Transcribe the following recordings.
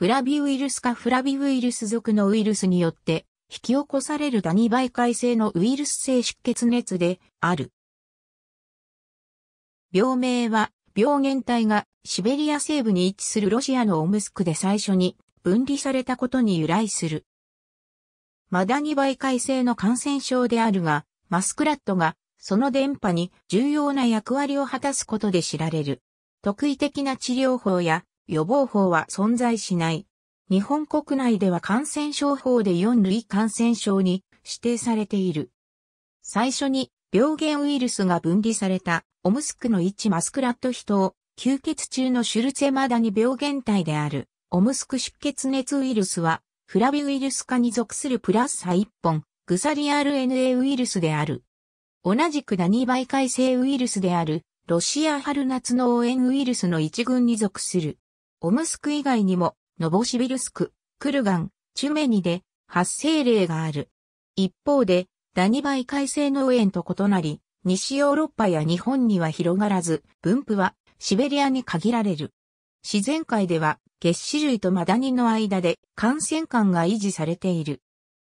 フラビウイルスかフラビウイルス属のウイルスによって引き起こされるダニ媒介性のウイルス性出血熱である。病名は病原体がシベリア西部に位置するロシアのオムスクで最初に分離されたことに由来する。マダニ媒介性の感染症であるが、マスクラットがその電波に重要な役割を果たすことで知られる。特異的な治療法や予防法は存在しない。日本国内では感染症法で4類感染症に指定されている。最初に病原ウイルスが分離されたオムスクの1マスクラットヒトを吸血中のシュルツェマダニ病原体であるオムスク出血熱ウイルスはフラビウイルス化に属するプラスサ1本グサリ RNA ウイルスである。同じくダニ媒介性ウイルスであるロシア春夏の応援ウイルスの一群に属するオムスク以外にも、ノボシビルスク、クルガン、チュメニで発生例がある。一方で、ダニバイ海生農園と異なり、西ヨーロッパや日本には広がらず、分布はシベリアに限られる。自然界では、月種類とマダニの間で感染感が維持されている。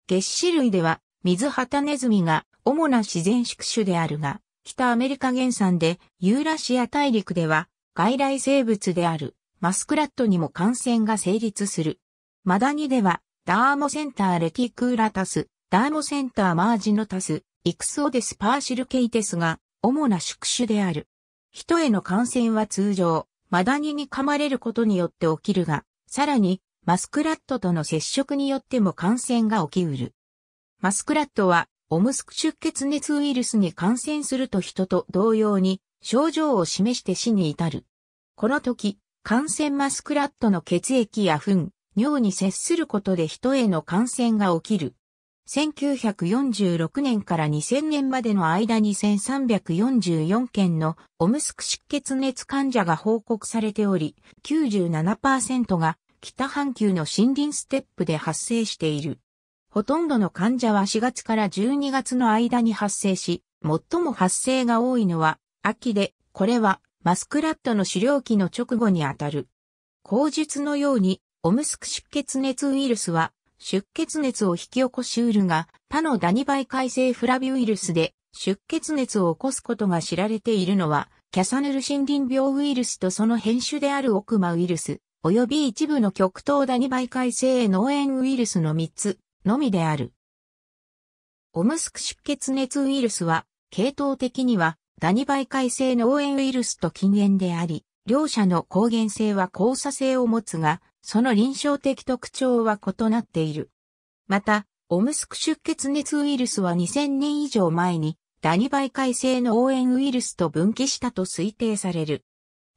月種類では、水旗ネズミが主な自然宿主であるが、北アメリカ原産でユーラシア大陸では外来生物である。マスクラットにも感染が成立する。マダニでは、ダーモセンターレティクーラタス、ダーモセンターマージノタス、イクスオデスパーシルケイテスが主な宿主である。人への感染は通常、マダニに噛まれることによって起きるが、さらに、マスクラットとの接触によっても感染が起きうる。マスクラットは、オムスク出血熱ウイルスに感染すると人と同様に、症状を示して死に至る。この時、感染マスクラットの血液や糞、尿に接することで人への感染が起きる。1946年から2000年までの間に1344件のオムスク出血熱患者が報告されており、97%が北半球の森林ステップで発生している。ほとんどの患者は4月から12月の間に発生し、最も発生が多いのは秋で、これはマスクラットの狩猟期の直後にあたる。口述のように、オムスク出血熱ウイルスは、出血熱を引き起こしうるが、他のダニバイ性フラビウイルスで、出血熱を起こすことが知られているのは、キャサヌル森林病ウイルスとその変種であるオクマウイルス、及び一部の極東ダニバイ性脳炎ウイルスの3つのみである。オムスク出血熱ウイルスは、系統的にはダニ媒介性脳炎ウイルスと禁煙であり、両者の抗原性は交差性を持つが、その臨床的特徴は異なっている。また、オムスク出血熱ウイルスは2000年以上前に、ダニ媒介性の応援ウイルスと分岐したと推定される。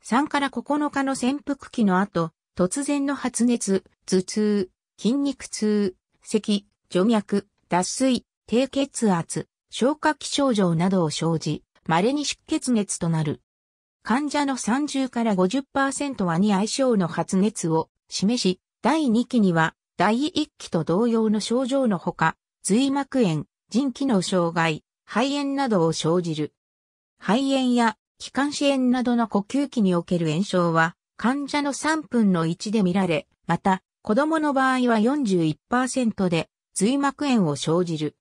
3から9日の潜伏期の後、突然の発熱、頭痛、筋肉痛、咳、除脈、脱水、低血圧、消化器症状などを生じ、稀に出血熱となる。患者の30から50%は2相性の発熱を示し、第2期には第1期と同様の症状のほか、髄膜炎、腎機能障害、肺炎などを生じる。肺炎や気管支炎などの呼吸器における炎症は、患者の3分の1で見られ、また、子供の場合は41%で、髄膜炎を生じる。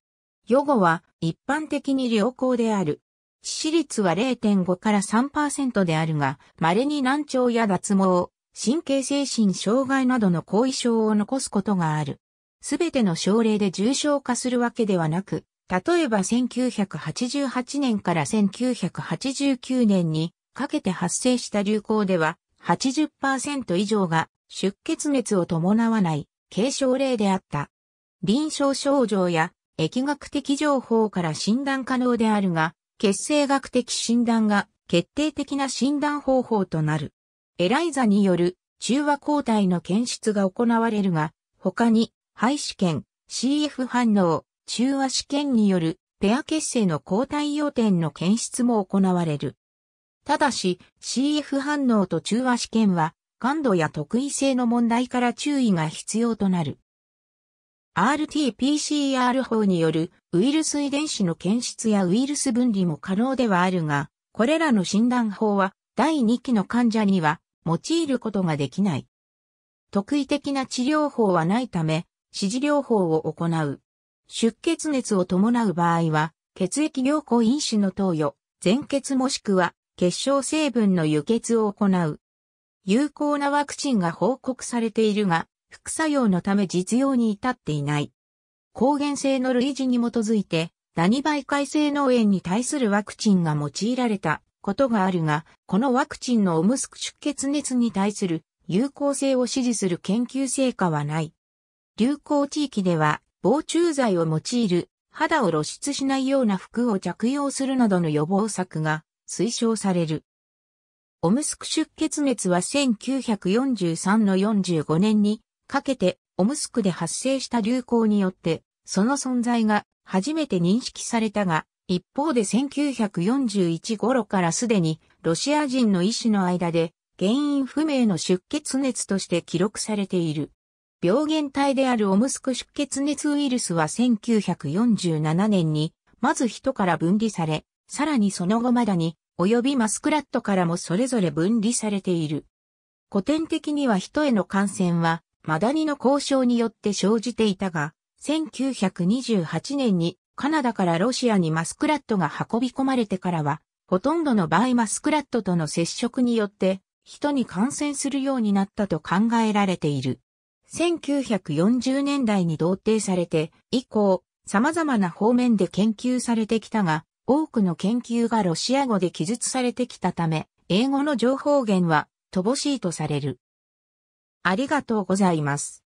予後は一般的に良好である。致死率は0.5から3%であるが、稀に難聴や脱毛、神経精神障害などの後遺症を残すことがある。すべての症例で重症化するわけではなく、例えば1988年から1989年にかけて発生した流行では80%以上が出血熱を伴わない軽症例であった。臨床症状や疫学的情報から診断可能であるが、血清学的診断が決定的な診断方法となる。エライザによる中和抗体の検出が行われるが、他に、肺試験、CF 反応、中和試験によるペア血清の抗体要点の検出も行われる。ただし、CF 反応と中和試験は、感度や特異性の問題から注意が必要となる。RT-PCR 法によるウイルス遺伝子の検出やウイルス分離も可能ではあるが、これらの診断法は第2期の患者には用いることができない。特異的な治療法はないため、指示療法を行う。出血熱を伴う場合は、血液凝固因子の投与、全血もしくは結晶成分の輸血を行う。有効なワクチンが報告されているが、副作用のため実用に至っていない。抗原性の類似に基づいて、ダニ媒介性脳炎に対するワクチンが用いられたことがあるが、このワクチンのオムスク出血熱に対する有効性を支持する研究成果はない。流行地域では、防虫剤を用いる、肌を露出しないような服を着用するなどの予防策が推奨される。オムスク出血熱は1943の45年にかけてオムスクで発生した流行によって、その存在が初めて認識されたが、一方で1941頃からすでにロシア人の医師の間で原因不明の出血熱として記録されている。病原体であるオムスク出血熱ウイルスは1947年にまず人から分離され、さらにその後まだに及びマスクラットからもそれぞれ分離されている。古典的には人への感染はマダニの交渉によって生じていたが、1928年にカナダからロシアにマスクラットが運び込まれてからは、ほとんどの場合マスクラットとの接触によって人に感染するようになったと考えられている。1940年代に同定されて以降、様々な方面で研究されてきたが、多くの研究がロシア語で記述されてきたため、英語の情報源は乏しいとされる。ありがとうございます。